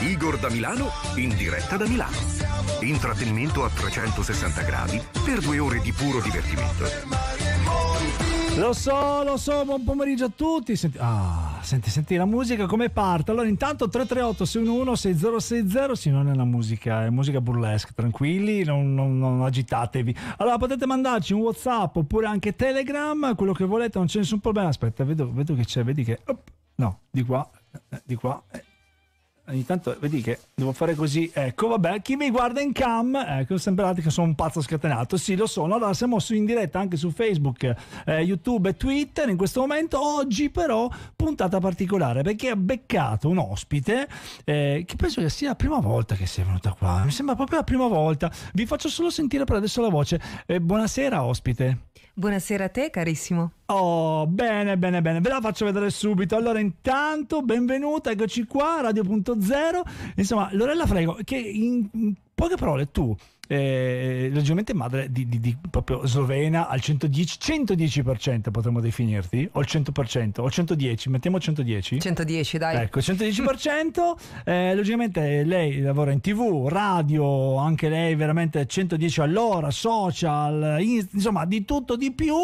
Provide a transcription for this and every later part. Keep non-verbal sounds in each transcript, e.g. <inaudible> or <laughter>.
Igor da Milano in diretta da Milano. Intrattenimento a 360 gradi per due ore di puro divertimento. Lo so, lo so, buon pomeriggio a tutti. Senti, ah, senti, senti la musica come parte. Allora, intanto 338-611-6060, sì, non è una musica, è musica burlesque, tranquilli, non, non, non agitatevi. Allora, potete mandarci un WhatsApp oppure anche Telegram, quello che volete, non c'è nessun problema. Aspetta, vedo, vedo che c'è, vedi che... Op, no, di qua, eh, di qua, eh, ogni tanto vedi che devo fare così. Ecco, vabbè, chi mi guarda in cam, ecco, sembrate che sono un pazzo scatenato. Sì, lo sono. Allora siamo su in diretta anche su Facebook, eh, YouTube e Twitter in questo momento. Oggi però puntata particolare perché ha beccato un ospite eh, che penso che sia la prima volta che sia venuta qua. Mi sembra proprio la prima volta. Vi faccio solo sentire per adesso la voce. Eh, buonasera ospite. Buonasera a te, carissimo. Oh, bene, bene, bene, ve la faccio vedere subito. Allora, intanto, benvenuta, eccoci qua, Radio.0. Insomma, Lorella Frego, che in poche parole tu eh, eh, leggermente madre di, di, di, proprio slovena al 110, 110% potremmo definirti, o il 100%, o 110, mettiamo 110. 110 dai. Ecco, 110%, eh, logicamente lei lavora in tv, radio, anche lei veramente 110 all'ora, social, insomma di tutto di più,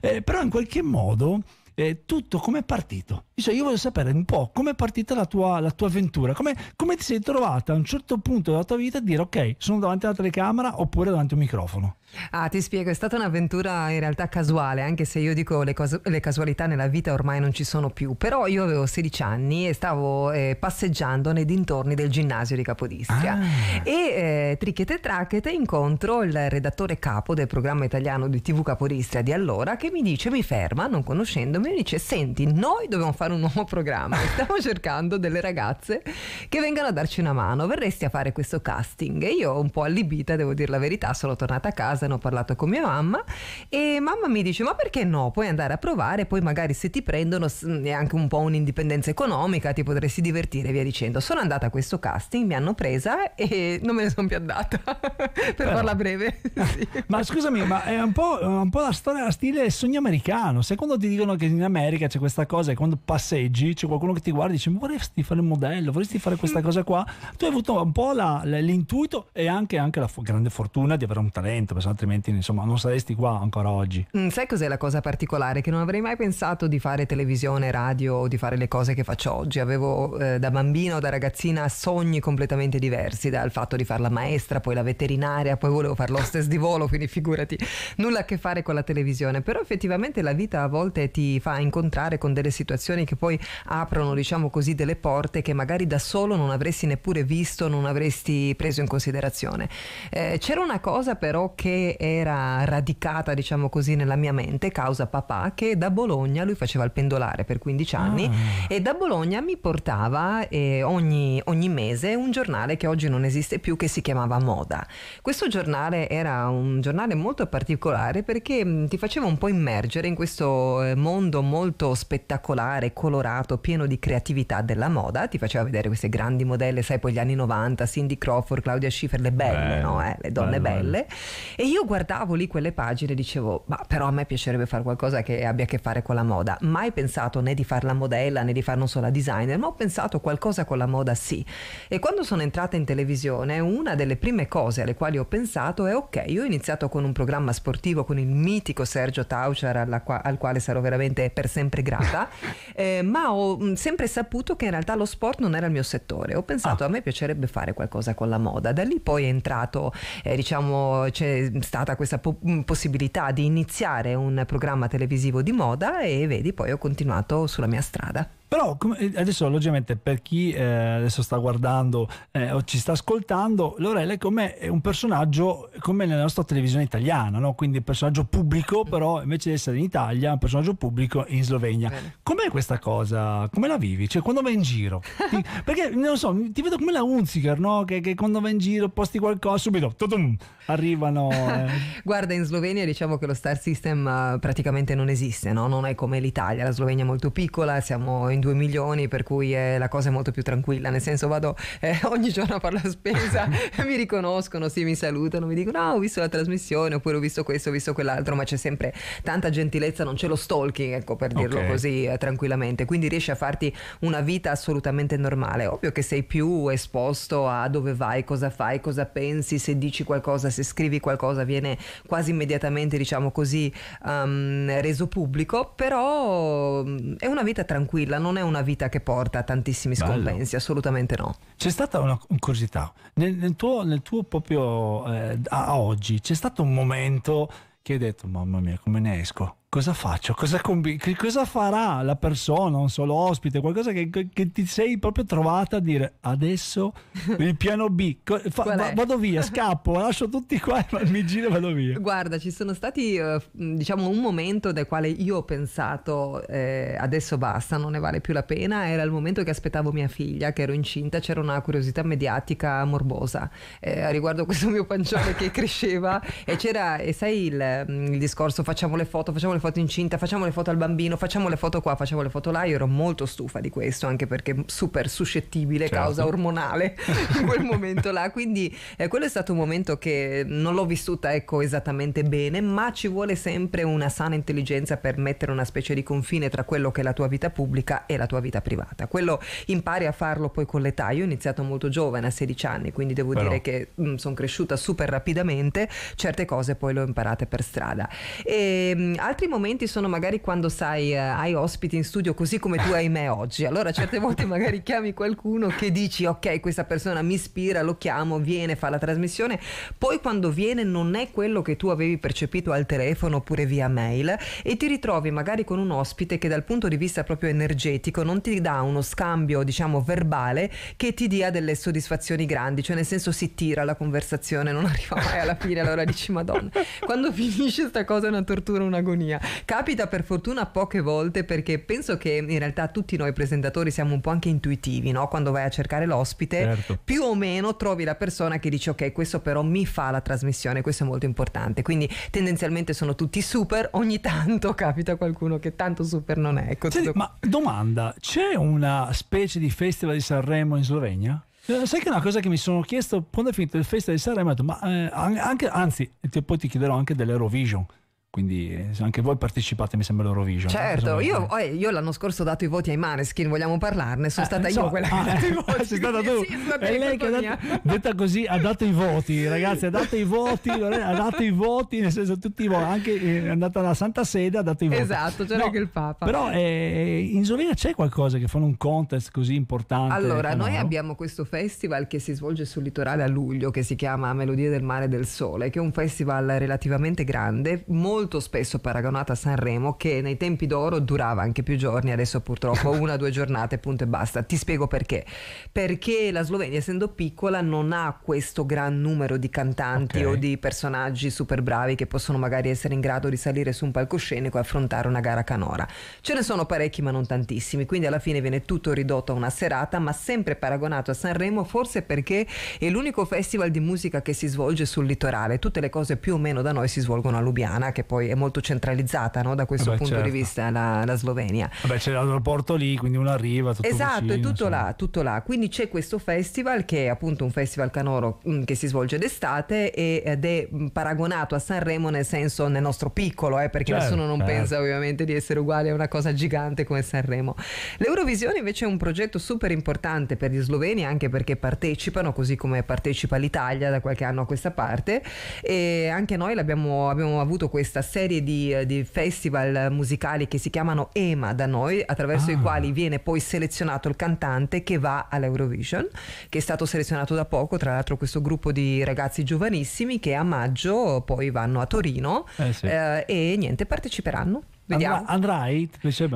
eh, però in qualche modo eh, tutto com'è partito. Cioè, io voglio sapere un po' com'è partita la tua, la tua avventura, come ti sei trovata a un certo punto della tua vita a dire ok, sono davanti alla telecamera oppure davanti a un microfono. Ah, ti spiego, è stata un'avventura in realtà casuale, anche se io dico le, cos- le casualità nella vita ormai non ci sono più, però io avevo 16 anni e stavo eh, passeggiando nei dintorni del ginnasio di Capodistria ah. e eh, trichete e tracchete incontro il redattore capo del programma italiano di TV Capodistria di allora che mi dice, mi ferma, non conoscendomi, mi dice, senti, noi dobbiamo fare un nuovo programma, <laughs> stiamo cercando delle ragazze che vengano a darci una mano, verresti a fare questo casting? E io un po' allibita, devo dire la verità, sono tornata a casa casa, ne ho parlato con mia mamma e mamma mi dice ma perché no? Puoi andare a provare, poi magari se ti prendono è anche un po' un'indipendenza economica, ti potresti divertire e via dicendo. Sono andata a questo casting, mi hanno presa e non me ne sono più andata, <laughs> per Però, farla breve. <laughs> sì. Ma scusami, ma è un po', un po la storia, la stile sogno americano. Se quando ti dicono che in America c'è questa cosa e quando passeggi c'è qualcuno che ti guarda e dice ma vorresti fare il modello, vorresti fare questa mm. cosa qua, tu hai avuto un po' la, l'intuito e anche, anche la grande fortuna di avere un talento, perché altrimenti insomma non saresti qua ancora oggi. Mm, sai cos'è la cosa particolare? Che non avrei mai pensato di fare televisione, radio o di fare le cose che faccio oggi. Avevo eh, da bambino o da ragazzina sogni completamente diversi, dal fatto di fare la maestra, poi la veterinaria, poi volevo fare l'hostess di volo, quindi figurati, nulla a che fare con la televisione. Però effettivamente la vita a volte ti fa incontrare con delle situazioni che poi aprono, diciamo così, delle porte che magari da solo non avresti neppure visto, non avresti preso in considerazione. Eh, c'era una cosa però che era radicata, diciamo così, nella mia mente, causa papà che da Bologna lui faceva il pendolare per 15 ah. anni ah. e da Bologna mi portava eh, ogni, ogni mese un giornale che oggi non esiste più che si chiamava Moda. Questo giornale era un giornale molto particolare perché mm, ti faceva un po' immergere in questo eh, mondo molto spettacolare, colorato, pieno di creatività della moda, ti faceva vedere queste grandi modelle, sai, poi gli anni 90, Cindy Crawford, Claudia Schiffer, le belle, Beh, no, eh? le donne belle, belle. belle. E io guardavo lì quelle pagine e dicevo, ma però a me piacerebbe fare qualcosa che abbia a che fare con la moda. Mai pensato né di farla modella né di far non solo la designer, ma ho pensato qualcosa con la moda sì. E quando sono entrata in televisione, una delle prime cose alle quali ho pensato è, ok, io ho iniziato con un programma sportivo con il mitico Sergio Taucher al quale sarò veramente per sempre grata, <laughs> eh, ma ho mm, sempre saputo che in realtà lo sport non era il mio settore. Ho pensato, ah. a me piacerebbe fare qualcosa con la moda. Da lì poi è entrato, eh, diciamo, c'è stata questa po- mm, possibilità di iniziare un programma televisivo di moda e vedi poi ho continuato sulla mia strada. Però eh, adesso logicamente per chi eh, adesso sta guardando eh, o ci sta ascoltando, Lorella come un personaggio come nella nostra televisione italiana, no? quindi un personaggio pubblico, però invece di essere in Italia, un personaggio pubblico in Slovenia. Bene. Com'è questa cosa? Come la vivi? Cioè quando vai in giro? Ti, <laughs> perché non so, ti vedo come la Unziger, no? che, che, quando va in giro posti qualcosa, subito tutum, arrivano <laughs> Guarda, in Slovenia diciamo che lo star system eh, praticamente non esiste, no? non è come l'Italia, la Slovenia è molto piccola, siamo in 2 milioni, per cui è, eh, la cosa è molto più tranquilla, nel senso vado eh, <laughs> ogni giorno a fare la spesa, <laughs> mi riconoscono, sì, mi salutano, mi dicono ah, ho visto la trasmissione oppure ho visto questo, ho visto quell'altro, ma c'è sempre tanta gentilezza, non c'è lo stalking, ecco per dirlo okay. così eh, tranquillamente, quindi riesci a farti una vita assolutamente normale, ovvio che sei più esposto a dove vai, cosa fai, cosa pensi, se dici qualcosa, se scrivi qualcosa cosa viene quasi immediatamente, diciamo così, um, reso pubblico, però mm, è una vita tranquilla, non è una vita che porta a tantissimi scompensi, Bello. assolutamente no. C'è stata una curiosità, nel, nel, tuo, nel tuo, proprio eh, a oggi c'è stato un momento che hai detto mamma mia come ne esco? cosa faccio? Cosa, combi- cosa, farà la persona, un solo ospite, qualcosa che, che, ti sei proprio trovata a dire adesso <laughs> il piano B, fa- va- vado via, scappo, <laughs> lascio tutti qua mi giro e vado via. Guarda, ci sono stati eh, diciamo un momento del quale io ho pensato eh, adesso basta, non ne vale più la pena, era il momento che aspettavo mia figlia, che ero incinta, c'era una curiosità mediatica morbosa eh, riguardo <laughs> questo mio pancione che cresceva e c'era, e sai il, mm, il discorso facciamo le foto, facciamo le foto foto incinta, facciamo le foto al bambino, facciamo le foto qua, facciamo le foto là, io ero molto stufa di questo, anche perché super suscettibile, certo. causa ormonale <laughs> in quel momento là, quindi eh, quello è stato un momento che non l'ho vissuta ecco esattamente bene, ma ci vuole sempre una sana intelligenza per mettere una specie di confine tra quello che è la tua vita pubblica e la tua vita privata. Quello impari a farlo poi con l'età, io ho iniziato molto giovane, a 16 anni, quindi devo Però. dire che mm, sono cresciuta super rapidamente, certe cose poi le ho imparate per strada. E, ehm, altri momenti sono magari quando sai, eh, hai ospiti in studio così come tu hai me oggi. Allora certe volte magari chiami qualcuno che dici ok questa persona mi ispira, lo chiamo, viene, fa la trasmissione. Poi quando viene non è quello che tu avevi percepito al telefono oppure via mail e ti ritrovi magari con un ospite che dal punto di vista proprio energetico non ti dà uno scambio diciamo verbale che ti dia delle soddisfazioni grandi, cioè nel senso si tira la conversazione, non arriva mai alla fine, allora dici madonna, quando finisce sta cosa è una tortura, un'agonia. Capita per fortuna poche volte perché penso che in realtà tutti noi presentatori siamo un po' anche intuitivi, no? Quando vai a cercare l'ospite, certo. più o meno trovi la persona che dice ok, questo però mi fa la trasmissione, questo è molto importante. Quindi tendenzialmente sono tutti super, ogni tanto <laughs> capita qualcuno che tanto super non è. Ecco, Senti, tutto... Ma domanda, c'è una specie di festival di Sanremo in Slovenia? Eh, sai che è una cosa che mi sono chiesto quando è finito il Festival di Sanremo, ma eh, anche, anzi, poi ti chiederò anche dell'Eurovision quindi eh, anche voi partecipate mi sembra l'Eurovision certo io, oh, io, l'anno scorso ho dato i voti ai Maneskin vogliamo parlarne sono eh, stata so, io quella ah, eh, <laughs> che ha dato i voti sei stata tu sì, e lei che ha dato, detta così ha dato i voti ragazzi ha dato i voti <laughs> ha dato i voti nel senso tutti i voti anche eh, è andata alla Santa Sede ha dato i voti esatto c'era no, anche il Papa però eh, in Slovenia c'è qualcosa che fanno un contest così importante allora ah, noi no? abbiamo questo festival che si svolge sul litorale a luglio che si chiama Melodie del Mare e del Sole che è un festival relativamente grande molto molto spesso paragonata a Sanremo che nei tempi d'oro durava anche più giorni, adesso purtroppo <laughs> una o due giornate, punto e basta. Ti spiego perché. Perché la Slovenia essendo piccola non ha questo gran numero di cantanti okay. o di personaggi super bravi che possono magari essere in grado di salire su un palcoscenico e affrontare una gara canora. Ce ne sono parecchi ma non tantissimi, quindi alla fine viene tutto ridotto a una serata, ma sempre paragonato a Sanremo forse perché è l'unico festival di musica che si svolge sul litorale. Tutte le cose più o meno da noi si svolgono a Lubiana, che poi è molto centralizzata no? da questo Vabbè, punto certo. di vista la, la Slovenia. Beh, c'è l'aeroporto lì, quindi uno arriva. Tutto esatto, vicino, è tutto insomma. là, tutto là. Quindi c'è questo festival che è appunto un festival canoro mh, mm, che si svolge d'estate ed è mm, paragonato a Sanremo nel senso nel nostro piccolo, eh, perché certo, nessuno non certo. pensa ovviamente di essere uguale a una cosa gigante come Sanremo. L'Eurovisione invece è un progetto super importante per gli sloveni anche perché partecipano, così come partecipa l'Italia da qualche anno a questa parte e anche noi abbiamo avuto questa serie di, eh, di, festival musicali che si chiamano EMA da noi, attraverso ah. i quali viene poi selezionato il cantante che va all'Eurovision, che è stato selezionato da poco, tra l'altro questo gruppo di ragazzi giovanissimi che a maggio poi vanno a Torino eh sì. eh, e niente, parteciperanno. Vediamo. Andrai?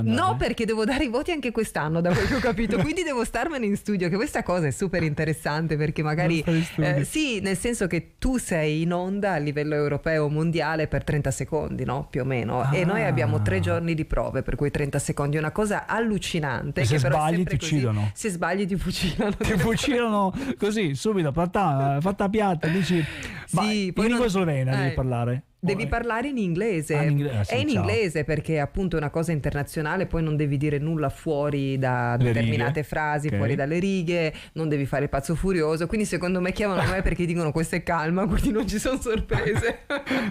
No, perché devo dare i voti anche quest'anno, da quello che ho capito. <laughs> Quindi devo starmene in studio, che questa cosa è super interessante perché magari... Eh, sì, nel senso che tu sei in onda a livello europeo mondiale per 30 secondi, no? Più o meno. Ah. E noi ah. abbiamo tre giorni di prove, per quei 30 secondi una cosa allucinante. E se sbagli ti uccidono. Se sbagli ti fucilano. Ti fucilano così, subito, fatta, fatta piatta, dici... Sì, ma in lingua non... slovena eh. devi parlare. Devi parlare in inglese. Ah, in inglese. Ah, sì, è in ciao. inglese perché appunto è una cosa internazionale, poi non devi dire nulla fuori da Le determinate righe. frasi, okay. fuori dalle righe, non devi fare pazzo furioso. Quindi secondo me chiamano <laughs> me perché dicono questo è calma, quindi non ci sono sorprese.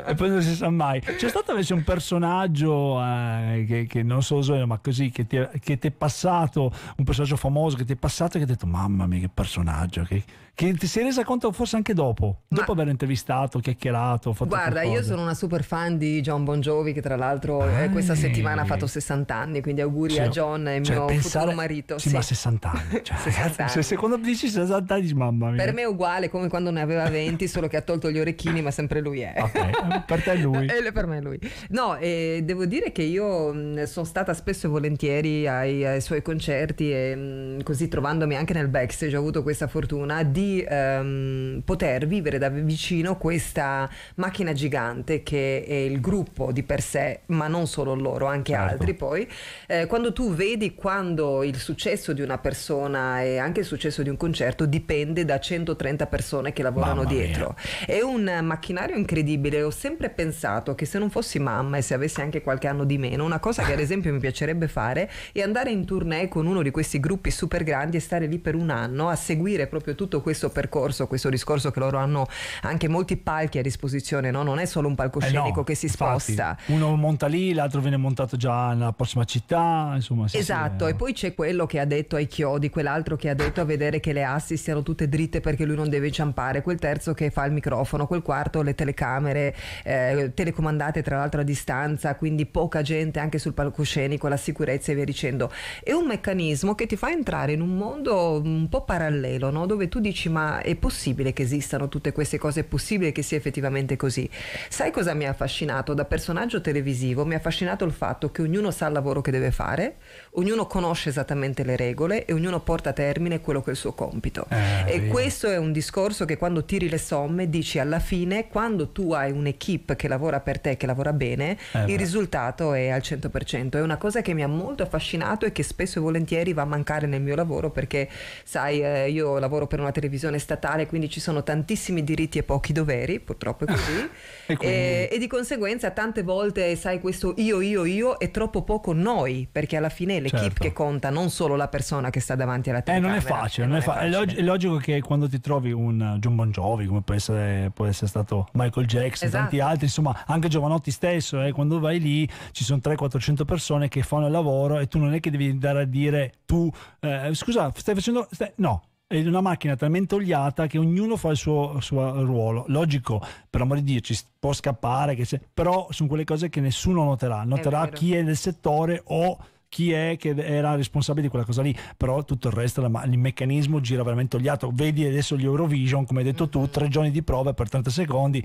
e poi non si sa mai. C'è stato invece un personaggio eh, che, che, non so usare, ma così, che ti, è, che ti è passato, un personaggio famoso che ti è passato e che hai detto mamma mia che personaggio, che che ti sei resa conto forse anche dopo, Ma... dopo aver intervistato, chiacchierato, fatto Guarda, qualcosa. io sono una super fan di John Bon Jovi che tra l'altro ah, questa settimana ha fatto 60 anni, quindi auguri sì, a John e cioè, mio pensare, marito. Sì, sì, ma 60 anni. Cioè, 60 <laughs> ragazzi, anni. Se secondo me dici 60 anni, mamma mia. Per me è uguale come quando ne aveva 20, solo che ha tolto gli orecchini, ma sempre lui è. Okay. Eh, per te è lui. e <laughs> per me è lui. No, e devo dire che io sono stata spesso e volentieri ai, ai suoi concerti e così trovandomi anche nel backstage ho avuto questa fortuna di ehm, poter vivere da vicino questa macchina gigante che è il gruppo di per sé, ma non solo loro, anche certo. altri poi. Eh, quando tu vedi quando il successo di una persona e anche il successo di un concerto dipende da 130 persone che lavorano mamma dietro. Mia. È un macchinario incredibile, ho sempre pensato che se non fossi mamma e se avessi anche qualche anno di meno, una cosa che ad esempio mi piacerebbe fare è andare in tournée con uno di questi gruppi super grandi e stare lì per un anno a seguire proprio tutto questo questo percorso, questo discorso che loro hanno anche molti palchi a disposizione, no? non è solo un palcoscenico eh no, che si sposta. Infatti, uno monta lì, l'altro viene montato già nella prossima città, insomma. Sì, esatto, sì, eh. e poi c'è quello che ha detto ai chiodi, quell'altro che ha detto a vedere che le assi siano tutte dritte perché lui non deve inciampare, quel terzo che fa il microfono, quel quarto le telecamere eh, telecomandate tra l'altro a distanza, quindi poca gente anche sul palcoscenico, la sicurezza e via dicendo. È un meccanismo che ti fa entrare in un mondo un po' parallelo, no? dove tu dici dici ma è possibile che esistano tutte queste cose, è possibile che sia effettivamente così. Sai cosa mi ha affascinato? Da personaggio televisivo mi ha affascinato il fatto che ognuno sa il lavoro che deve fare, ognuno conosce esattamente le regole e ognuno porta a termine quello che è il suo compito. Eh, e via. questo è un discorso che quando tiri le somme dici alla fine quando tu hai un'equipe che lavora per te, che lavora bene, eh, il beh. risultato è al 100%. È una cosa che mi ha molto affascinato e che spesso e volentieri va a mancare nel mio lavoro perché sai eh, io lavoro per una televisione televisione statale, quindi ci sono tantissimi diritti e pochi doveri, purtroppo è così, <laughs> e, e, eh, e, di conseguenza tante volte, sai, questo io, io, io è troppo poco noi, perché alla fine è l'equipe certo. che conta, non solo la persona che sta davanti alla telecamera. Eh, non è facile, eh, non è, fa- è, log- è, logico che quando ti trovi un John Bon Jovi, come può essere, può essere stato Michael Jackson, esatto. tanti altri, insomma, anche Giovanotti stesso, eh, quando vai lì ci sono 300-400 persone che fanno il lavoro e tu non è che devi andare a dire tu, eh, scusa, stai facendo... Stai... no, è una macchina talmente oliata che ognuno fa il suo, suo ruolo. Logico, per amore di Dio, ci può scappare, però sono quelle cose che nessuno noterà. Noterà è chi è del settore o chi è che era responsabile di quella cosa lì, però tutto il resto, il meccanismo gira veramente togliato. Vedi adesso gli Eurovision, come hai detto tu, mm-hmm. tre giorni di prove per 30 secondi.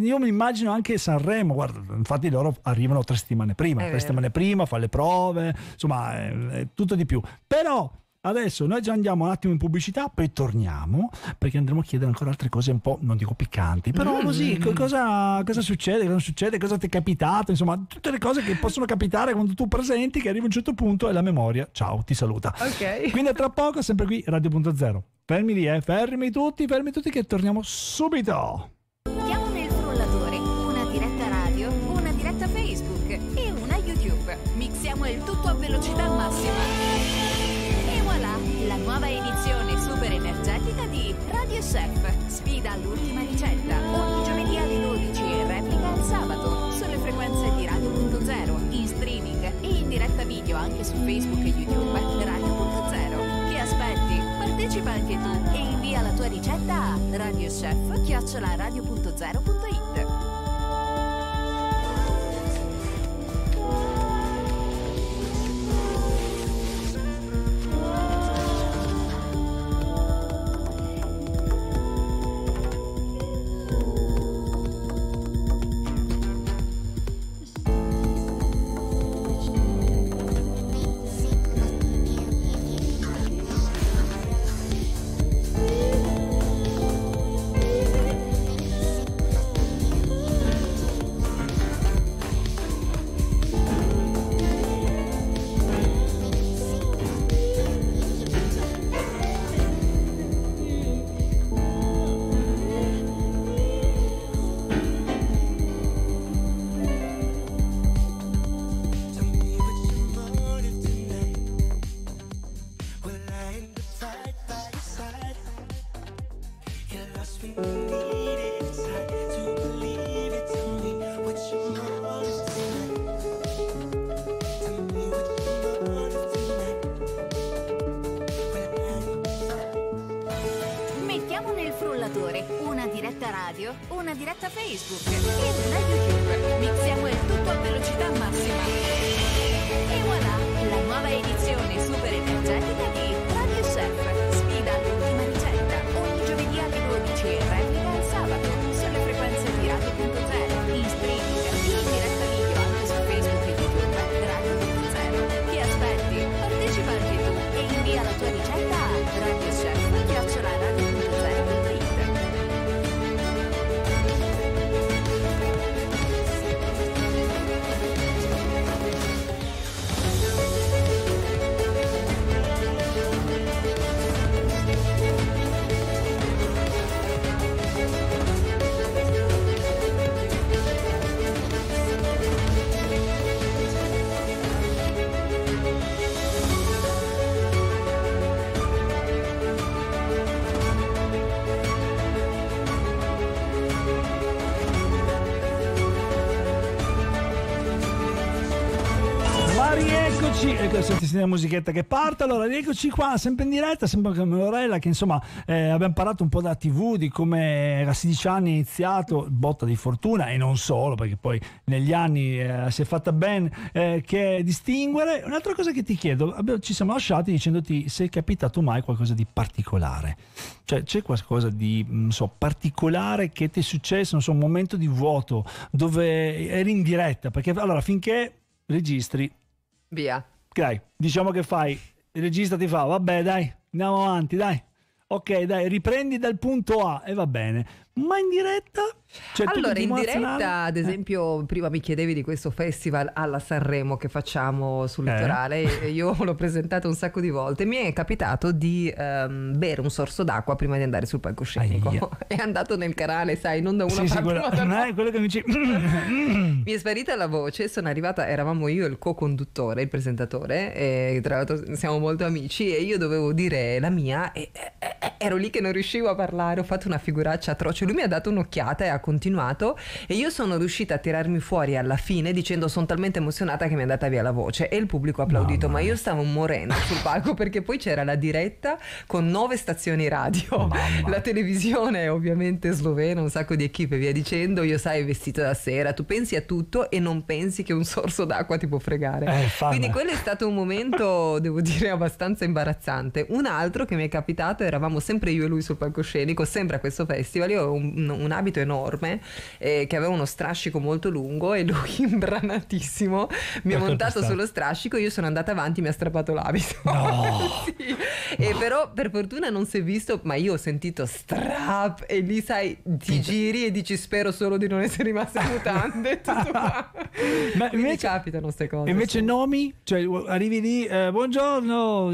Io mi immagino anche Sanremo, guarda, infatti loro arrivano tre settimane prima, è tre vero. settimane prima, fa le prove, insomma, è, è tutto di più. Però Adesso noi già andiamo un attimo in pubblicità, poi torniamo perché andremo a chiedere ancora altre cose un po', non dico piccanti, però mm. così cosa, cosa, succede, cosa succede, cosa ti è capitato, insomma tutte le cose che possono capitare quando tu presenti che arriva a un certo punto e la memoria, ciao, ti saluta. Ok. Quindi a tra poco sempre qui Radio.0. Fermi lì, eh, fermi tutti, fermi tutti che torniamo subito. Facebook e YouTube Radio.0. Che aspetti? Partecipa anche tu e invia la tua ricetta a radiochef.radio.0.0 Facebook. rieccoci. Ecco, sentite la musichetta che parte. Allora, rieccoci qua, sempre in diretta, sempre con Lorella, che insomma eh, abbiamo parlato un po' da TV, di come a 16 anni è iniziato, botta di fortuna, e non solo, perché poi negli anni eh, si è fatta ben eh, che distinguere. Un'altra cosa che ti chiedo, abbiamo, ci siamo lasciati dicendoti se è capitato mai qualcosa di particolare. Cioè, c'è qualcosa di, so, particolare che ti è successo, non so, un momento di vuoto, dove eri in diretta, perché allora finché registri Via. Ok, diciamo che fai, il regista ti fa, vabbè dai, andiamo avanti, dai. Ok, dai, riprendi dal punto A e va bene. Ma in diretta cioè, allora, in diretta, ad eh. esempio, eh. prima mi chiedevi di questo festival alla Sanremo che facciamo sul eh. litorale, eh. io <laughs> l'ho presentato un sacco di volte, mi è capitato di um, bere un sorso d'acqua prima di andare sul palcoscenico. <laughs> è andato nel canale, sai, non da una sì, parte. Sì, quella, no, quello che mi dice... <laughs> Mm. mi è sparita la voce, sono arrivata, eravamo io il co-conduttore, il presentatore, e tra l'altro siamo molto amici e io dovevo dire la mia e, e, e ero lì che non riuscivo a parlare, ho fatto una figuraccia atroce, lui mi ha dato un'occhiata e ha continuato e io sono riuscita a tirarmi fuori alla fine dicendo sono talmente emozionata che mi è andata via la voce e il pubblico ha applaudito, Mamma ma io stavo morendo sul palco <laughs> perché poi c'era la diretta con nove stazioni radio, Mamma. la televisione ovviamente slovena, un sacco di equipe via dicendo, io sai vestito da sera, tu pensi a tutto e non pensi che un sorso d'acqua ti può fregare. Eh, Quindi quello è stato un momento, <laughs> devo dire, abbastanza imbarazzante. Un altro che mi è capitato, eravamo sempre io e lui sul palcoscenico, sempre a questo festival, io ho un, un abito enorme enorme eh, che aveva uno strascico molto lungo e lui <laughs> imbranatissimo mi ha montato sullo strascico io sono andata avanti mi ha strappato l'abito no. <laughs> sì. no. e però per fortuna non si è visto ma io ho sentito strap e lì sai ti giri e dici spero solo di non essere rimasta mutante <laughs> ma Quindi capitano queste cose invece sì. nomi cioè arrivi lì eh, buongiorno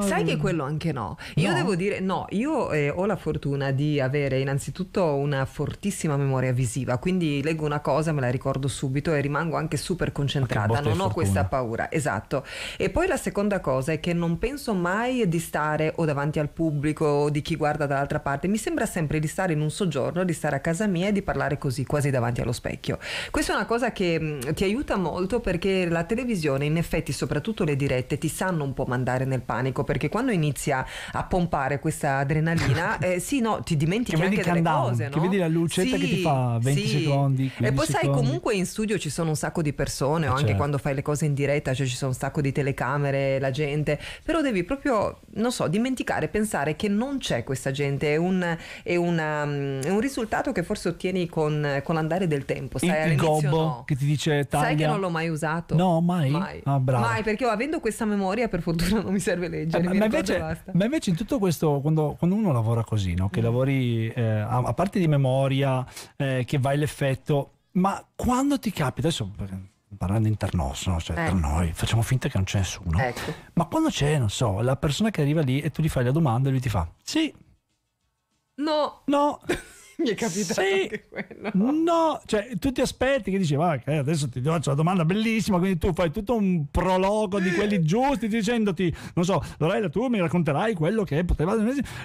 sai che quello anche no io no. devo dire no io eh, ho la fortuna di avere innanzitutto una fortissima grandissima memoria visiva, quindi leggo una cosa, me la ricordo subito e rimango anche super concentrata, non ho questa paura. Esatto. E poi la seconda cosa è che non penso mai di stare o davanti al pubblico o di chi guarda dall'altra parte, mi sembra sempre di stare in un soggiorno, di stare a casa mia e di parlare così, quasi davanti allo specchio. Questa è una cosa che mh, mm, ti aiuta molto perché la televisione, in effetti, soprattutto le dirette, ti sanno un po' mandare nel panico perché quando inizia a pompare questa adrenalina, <laughs> eh, sì, no, ti dimentichi che anche delle down, cose. No? Che vedi la luce musichetta sì, che ti fa 20 sì. secondi. E poi secondi. sai, comunque in studio ci sono un sacco di persone, o eh, anche cioè. quando fai le cose in diretta, cioè ci sono un sacco di telecamere, la gente, però devi proprio, non so, dimenticare, pensare che non c'è questa gente, è un, è una, mm, è un risultato che forse ottieni con, con l'andare del tempo. Sai, il, gobbo no. che ti dice taglia. Sai che non l'ho mai usato? No, mai. Mai, ah, mai perché io avendo questa memoria per fortuna non mi serve leggere. Eh, ma, invece, ma, invece, in tutto questo, quando, quando uno lavora così, no? che mm. lavori eh, a, a parte di memoria, eh, che vai l'effetto, ma quando ti capita, adesso parlando internosso, cioè eh. tra noi, facciamo finta che non c'è nessuno, ecco. ma quando c'è, non so, la persona che arriva lì e tu gli fai la domanda e lui ti fa sì, no, no. <laughs> mi è capitato sì, anche quello. No, cioè tu ti aspetti che dici, va, adesso ti faccio la domanda bellissima, quindi tu fai tutto un prologo di quelli giusti dicendoti, non so, Lorella, tu mi racconterai quello che poteva...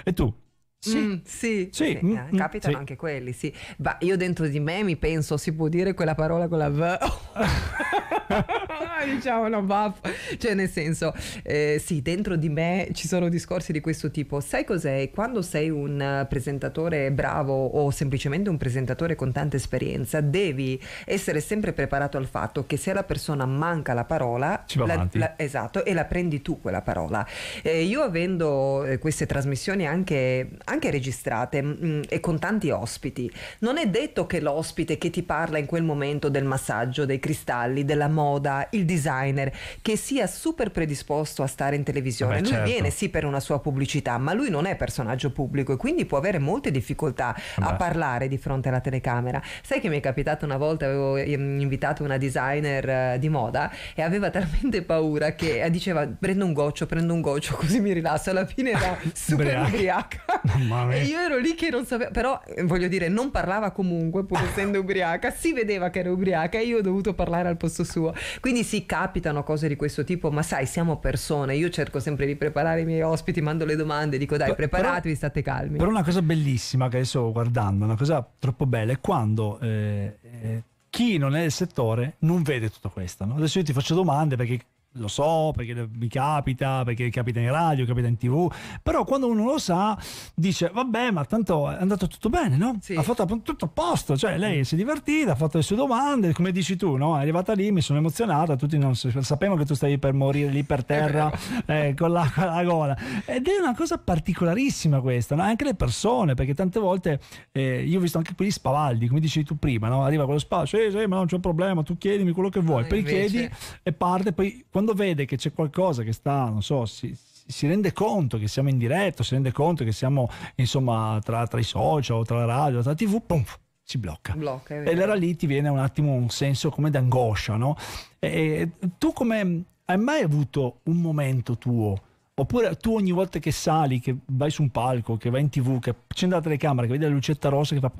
E tu, sì, mm, sì, sì. sì. Mm, eh, mm capitano sì. anche quelli, sì. Ma io dentro di me mi penso, si può dire quella parola con la V? <laughs> <laughs> diciamo, no, baff. Cioè, nel senso, eh, sì, dentro di me ci sono discorsi di questo tipo. Sai cos'è? Quando sei un presentatore bravo o semplicemente un presentatore con tanta esperienza, devi essere sempre preparato al fatto che se alla persona manca la parola, ci la, la, esatto, e la prendi tu quella parola. Eh, io avendo eh, queste trasmissioni anche anche registrate mh, mm, mm, e con tanti ospiti, non è detto che l'ospite che ti parla in quel momento del massaggio, dei cristalli, della moda, il designer, che sia super predisposto a stare in televisione, Beh, lui certo. viene sì per una sua pubblicità, ma lui non è personaggio pubblico e quindi può avere molte difficoltà Beh. a parlare di fronte alla telecamera. Sai che mi è capitato una volta, avevo ehm, invitato una designer eh, di moda e aveva <laughs> talmente paura che eh, diceva prendo un goccio, prendo un goccio <laughs> così mi rilasso, alla fine era <laughs> super ubriaca. Mamma mia. E io ero lì che non sapevo, però eh, voglio dire, non parlava comunque, pur essendo ubriaca, si vedeva che era ubriaca e io ho dovuto parlare al posto suo. Quindi sì, capitano cose di questo tipo, ma sai, siamo persone, io cerco sempre di preparare i miei ospiti, mando le domande, dico dai, preparatevi, state calmi. Però una cosa bellissima che adesso guardando, una cosa troppo bella è quando... Eh, eh, chi non è del settore non vede tutto questo. No? Adesso io ti faccio domande perché lo so perché mi capita, perché capita in radio, capita in tv, però quando uno lo sa dice vabbè ma tanto è andato tutto bene, no? Sì. Ha fatto tutto a posto, cioè lei si è divertita, ha fatto le sue domande, come dici tu, no? È arrivata lì, mi sono emozionata, tutti non sapevano che tu stavi per morire lì per terra eh, con l'acqua alla gola. Ed è una cosa particolarissima questa, no? anche le persone, perché tante volte eh, io ho visto anche quegli spavaldi, come dicevi tu prima, no? Arriva quello spavaldo, sì sì ma non c'è un problema, tu chiedimi quello che vuoi, ah, poi invece... chiedi e parte, poi quando vede che c'è qualcosa che sta, non so, si, si rende conto che siamo in diretta, si rende conto che siamo insomma tra, tra i social, tra la radio, tra la tv, pum, si blocca. blocca e allora lì ti viene un attimo un senso come d'angoscia, no? E, e tu come hai mai avuto un momento tuo? Oppure tu ogni volta che sali, che vai su un palco, che vai in tv, che accendi la telecamera, che vedi la lucetta rossa che, fa,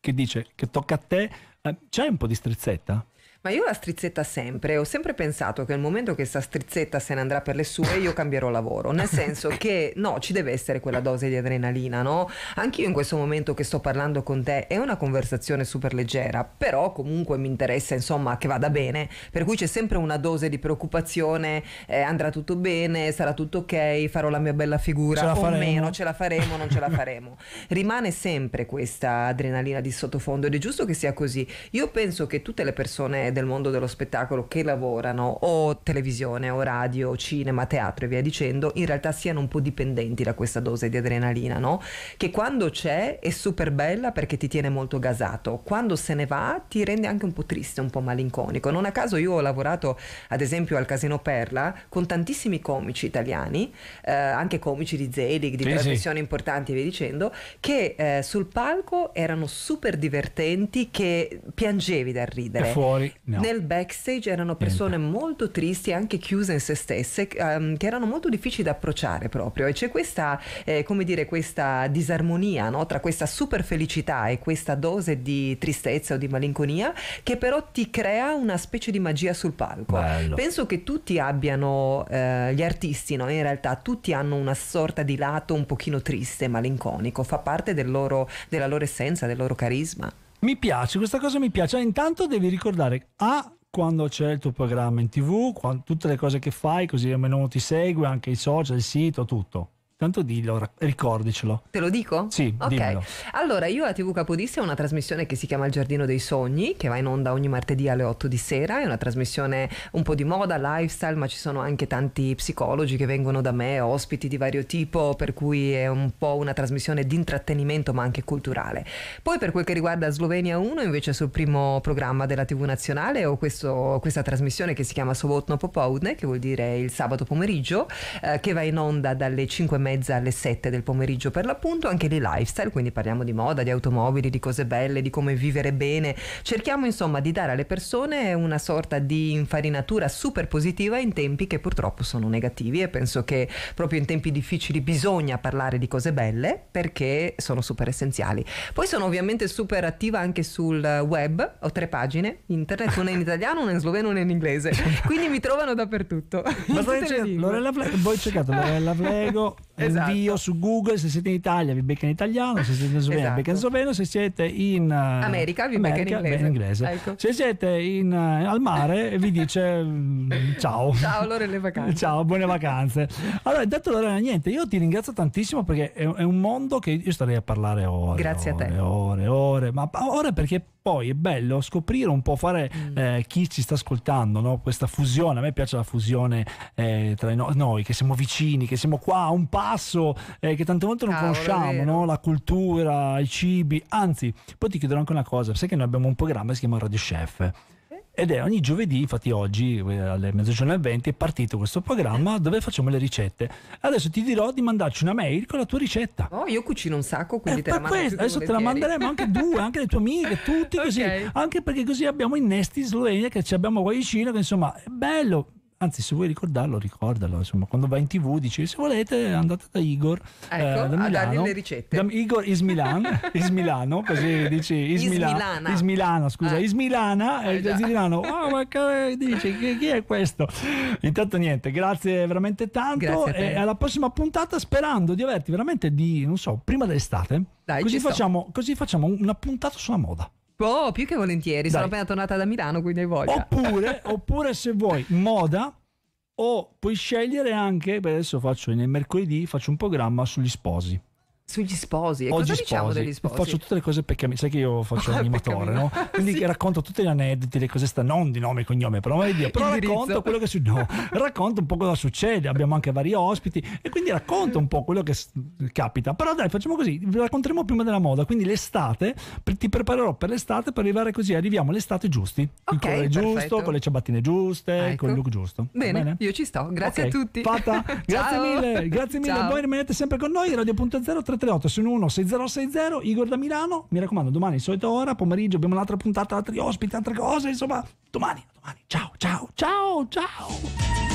che dice che tocca a te, eh, c'è un po' di strizzetta? Ma io la strizzetta sempre, ho sempre pensato che il momento che sta strizzetta se ne andrà per le sue io cambierò lavoro, nel <laughs> senso che no, ci deve essere quella dose di adrenalina, no? Anch'io in questo momento che sto parlando con te è una conversazione super leggera, però comunque mi interessa insomma che vada bene, per cui c'è sempre una dose di preoccupazione, eh, andrà tutto bene, sarà tutto ok, farò la mia bella figura o meno, ce la faremo, non ce la <laughs> faremo. Rimane sempre questa adrenalina di sottofondo ed è giusto che sia così. Io penso che tutte le persone del mondo dello spettacolo che lavorano o televisione o radio, cinema, teatro e via dicendo, in realtà siano un po' dipendenti da questa dose di adrenalina, no? Che quando c'è è super bella perché ti tiene molto gasato, quando se ne va ti rende anche un po' triste, un po' malinconico. Non a caso io ho lavorato ad esempio al Casino Perla con tantissimi comici italiani, eh, anche comici di Zelig, di sì, trasmissioni sì. importanti e via dicendo, che eh, sul palco erano super divertenti, che piangevi dal ridere. E fuori No. Nel backstage erano persone Niente. molto tristi, anche chiuse in se stesse, um, che erano molto difficili da approcciare proprio. E c'è questa, eh, come dire, questa disarmonia no? tra questa super felicità e questa dose di tristezza o di malinconia, che però ti crea una specie di magia sul palco. Bello. Penso che tutti abbiano, eh, gli artisti, no? in realtà tutti hanno una sorta di lato un pochino triste, malinconico, fa parte del loro, della loro essenza, del loro carisma. Mi piace, questa cosa mi piace. Intanto devi ricordare A quando c'è il tuo programma in tv, quando, tutte le cose che fai, così almeno ti segue, anche i social, il sito, tutto. Tanto dillo, ricordicelo. Te lo dico? Sì, ok. Dimmelo. Allora, io a TV Capodistria ho una trasmissione che si chiama Il Giardino dei Sogni, che va in onda ogni martedì alle 8 di sera. È una trasmissione un po' di moda, lifestyle, ma ci sono anche tanti psicologi che vengono da me, ospiti di vario tipo, per cui è un po' una trasmissione di intrattenimento, ma anche culturale. Poi, per quel che riguarda Slovenia 1, invece, sul primo programma della TV nazionale, ho questo, questa trasmissione che si chiama Sobotno Popoudne, che vuol dire il sabato pomeriggio, eh, che va in onda dalle 5 e mezza alle 7 del pomeriggio per l'appunto, anche di lifestyle, quindi parliamo di moda, di automobili, di cose belle, di come vivere bene. Cerchiamo insomma di dare alle persone una sorta di infarinatura super positiva in tempi che purtroppo sono negativi e penso che proprio in tempi difficili bisogna parlare di cose belle perché sono super essenziali. Poi sono ovviamente super attiva anche sul web, ho tre pagine internet, una in italiano, una in sloveno, una in inglese, <laughs> quindi mi trovano dappertutto. Ma <laughs> stai cercando Lorella Plego, poi boh, cercato Lorella Plego esatto. invio su Google, se siete in Italia vi becca in italiano, se siete in Slovenia esatto. becca in esatto. sloveno, se siete in eh, America vi becca in inglese. In inglese. Ecco. Se siete in, eh, al mare <laughs> vi dice mm, ciao. Ciao Lore le vacanze. <laughs> Ciao, buone vacanze. Allora, detto Lorena, niente, io ti ringrazio tantissimo perché è, è, un mondo che io starei a parlare ore. Grazie ore, a te. Ore, ore, ore, ma ore perché poi è bello scoprire un po', fare mm. eh, chi ci sta ascoltando, no? questa fusione, a me piace la fusione eh, tra no- noi che siamo vicini, che siamo qua a un passo, eh, che tante volte non Cavolo, conosciamo, no? la cultura, i cibi, anzi, poi ti chiederò anche una cosa, sai che noi abbiamo un programma che si chiama Radio Chef. Ed è ogni giovedì, infatti oggi eh, alle mezzogiorno e 20 è partito questo programma dove facciamo le ricette. Adesso ti dirò di mandarci una mail con la tua ricetta. Oh, io cucino un sacco, quindi eh, te la mando questo, Adesso te la manderemo anche due, anche le tue amiche, tutti <laughs> okay. così. Anche perché così abbiamo innesti in Slovenia che ci abbiamo qua vicino, che insomma è bello anzi se vuoi ricordarlo ricordalo insomma quando vai in tv dici se volete andate da Igor ecco, eh, da Milano, a dargli le ricette da, Igor is Milan <laughs> is Milano così dici is, is Milana. Milana is Milana scusa ah. is Milana eh, eh, Milano oh, ma che dici chi, chi, è questo intanto niente grazie veramente tanto grazie e alla prossima puntata sperando di averti veramente di non so prima dell'estate Dai, così, facciamo, così facciamo una puntata sulla moda Oh, più che volentieri, Dai. sono appena tornata da Milano, quindi hai voglia. Oppure, <laughs> oppure se vuoi, moda, o puoi scegliere anche, beh, adesso faccio nel mercoledì, faccio un programma sugli sposi sugli sposi. E Oggi cosa diciamo sposi. diciamo degli sposi? Faccio tutte le cose peccamine, sai che io faccio l'animatore, <laughs> no? Quindi sì. racconto tutti gli aneddoti, le cose sta non di nome e cognome, però, via, però racconto quello che succede, no, racconto un po' cosa succede, abbiamo anche vari ospiti e quindi racconto un po' quello che capita. Però dai, facciamo così, vi racconteremo prima della moda, quindi l'estate, ti preparerò per l'estate per arrivare così, arriviamo l'estate giusti, okay, il colore giusto, con le ciabattine giuste, ecco. con il ecco. look giusto. Bene, Bene, io ci sto, grazie okay. a tutti. Fatta, <laughs> grazie mille, grazie mille, Ciao. voi rimanete sempre con noi, Radio.0 3 338 101 6060 Igor da Milano mi raccomando domani solita ora pomeriggio abbiamo un'altra puntata altri ospiti altre cose insomma domani domani ciao ciao ciao ciao